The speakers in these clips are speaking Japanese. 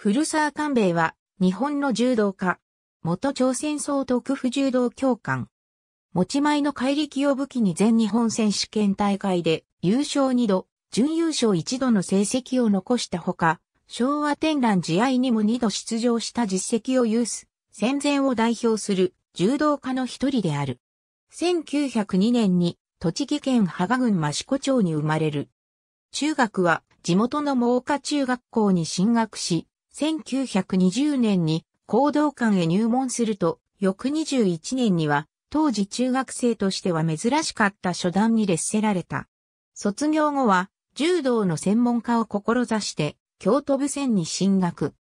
古澤勘兵衛は、日本の柔道家。元朝鮮総督府柔道教官。持ち前の怪力を武器に全日本選手権大会で優勝2度、準優勝1度の成績を残したほか、昭和天覧試合にも2度出場した実績を有す、戦前を代表する柔道家の一人である。1902年に栃木県芳賀郡益子町に生まれる。中学は地元の猛岡中学校に進学し、1920年に講道館へ入門すると、翌21年には、当時中学生としては珍しかった初段に列せられた。卒業後は、柔道の専門家を志して、京都部線に進学。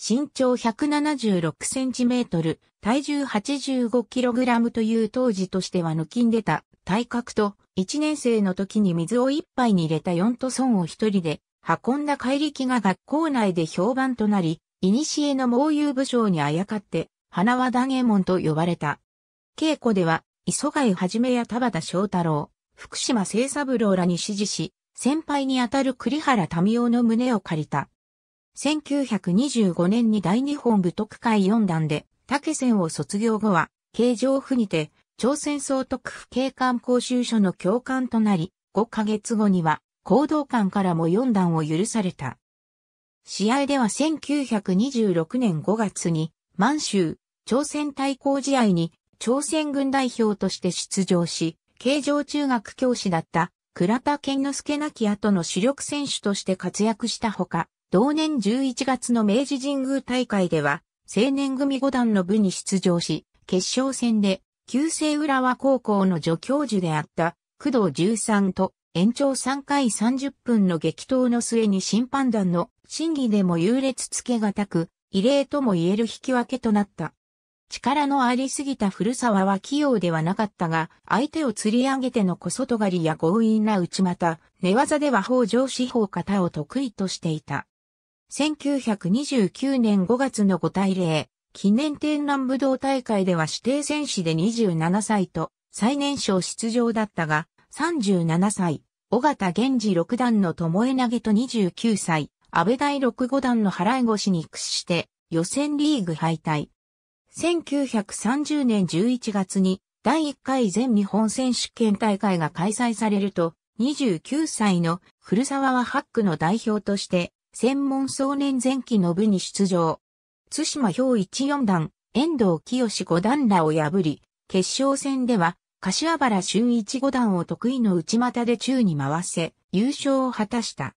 身長176センチメートル、体重85キログラムという当時としては抜きんでた体格と、1年生の時に水を1杯に入れた4トソンを一人で運んだ怪力が学校内で評判となり、古の猛遊武将にあやかって、花輪ダゲ門と呼ばれた。稽古では、磯貝はじめや田畑翔太郎、福島清三郎らに指示し、先輩にあたる栗原民夫の胸を借りた。1925年に大日本武徳会四段で、竹線を卒業後は、京城府にて、朝鮮総督府警官講習所の教官となり、5ヶ月後には、行動官からも4段を許された。試合では1926年5月に満州、朝鮮対抗試合に朝鮮軍代表として出場し、慶状中学教師だった倉田健之助亡き後の主力選手として活躍したほか、同年11月の明治神宮大会では、青年組5段の部に出場し、決勝戦で、旧制浦和高校の助教授であった工藤十三と延長3回30分の激闘の末に審判団の審議でも優劣つけがたく、異例とも言える引き分けとなった。力のありすぎた古沢は器用ではなかったが、相手を釣り上げての小外刈りや強引な内股、寝技では北条四方型を得意としていた。1929年5月の5対0、記念天覧武道大会では指定戦士で27歳と最年少出場だったが、37歳、尾形源氏六段の巴投げと29歳、安倍大六五段の払い腰に屈して予選リーグ敗退。1930年11月に第1回全日本選手権大会が開催されると、29歳の古沢はハックの代表として、専門総年前期の部に出場。津島氷一4段、遠藤清五段らを破り、決勝戦では柏原俊一五段を得意の内股で宙に回せ、優勝を果たした。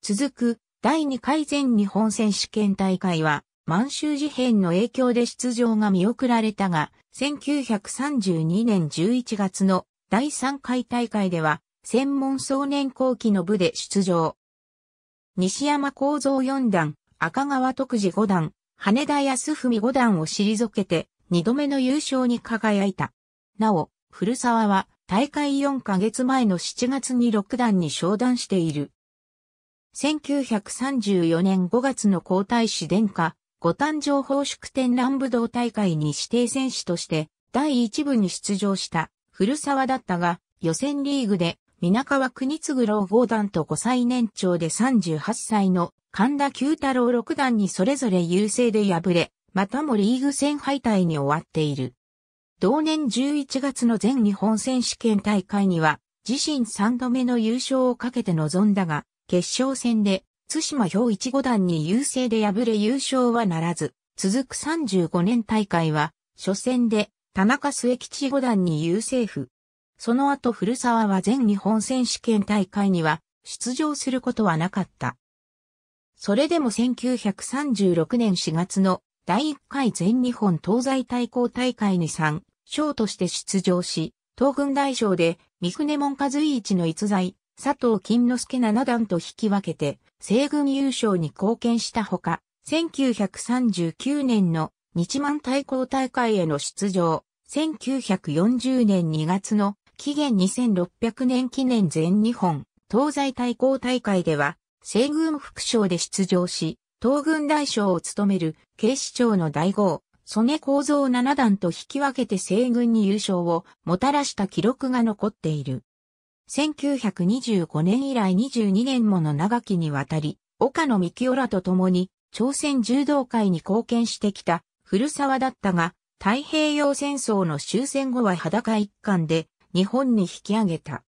続く、第2回全日本選手権大会は、満州事変の影響で出場が見送られたが、1932年11月の第3回大会では、専門総年後期の部で出場。西山幸三四段、赤川徳次五段、羽田康文五段を退けて、二度目の優勝に輝いた。なお、古沢は大会4ヶ月前の7月に6段に昇段している。1934年5月の皇太子殿下、五誕生報祝天乱武道大会に指定選手として第1部に出場した古沢だったが、予選リーグで皆川国次郎五段と5歳年長で38歳の神田九太郎六段にそれぞれ優勢で敗れ、またもリーグ戦敗退に終わっている。同年11月の全日本選手権大会には、自身3度目の優勝をかけて臨んだが、決勝戦で、津島氷一五段に優勢で敗れ優勝はならず、続く35年大会は、初戦で、田中末吉五段に優勢不。その後古沢は全日本選手権大会には、出場することはなかった。それでも1936年4月の第1回全日本東西対抗大会に参将として出場し、東軍大将で三船門和一の逸材、佐藤金之助七段と引き分けて、西軍優勝に貢献したほか、1939年の日満対抗大会への出場、1940年2月の期限2600年記念全日本東西対抗大会では、西軍副将で出場し、東軍大将を務める警視庁の大号、曽根構造七段と引き分けて西軍に優勝をもたらした記録が残っている。1925年以来22年もの長きにわたり、岡野幹夫らと共に朝鮮柔道界に貢献してきた古沢だったが、太平洋戦争の終戦後は裸一貫で日本に引き上げた。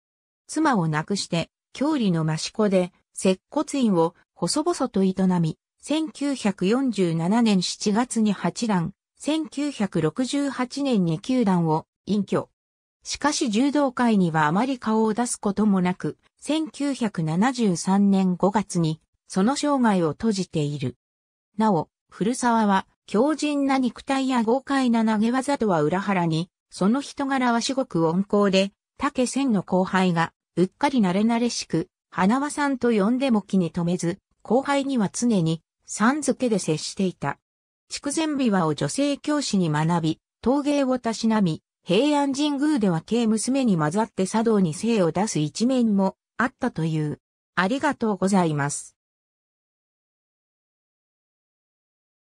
妻を亡くして、郷里の益子で、接骨院を細々と営み、1947年7月に八段、1968年に球団を隠居。しかし柔道界にはあまり顔を出すこともなく、1973年5月にその生涯を閉じている。なお、古沢は強靭な肉体や豪快な投げ技とは裏腹に、その人柄は至極温厚で、竹千の後輩が、うっかり慣れ慣れしく、花輪さんと呼んでも気に留めず、後輩には常に、さん付けで接していた。筑前琵琶を女性教師に学び、陶芸をたしなみ、平安神宮では系娘に混ざって茶道に精を出す一面もあったという。ありがとうございます。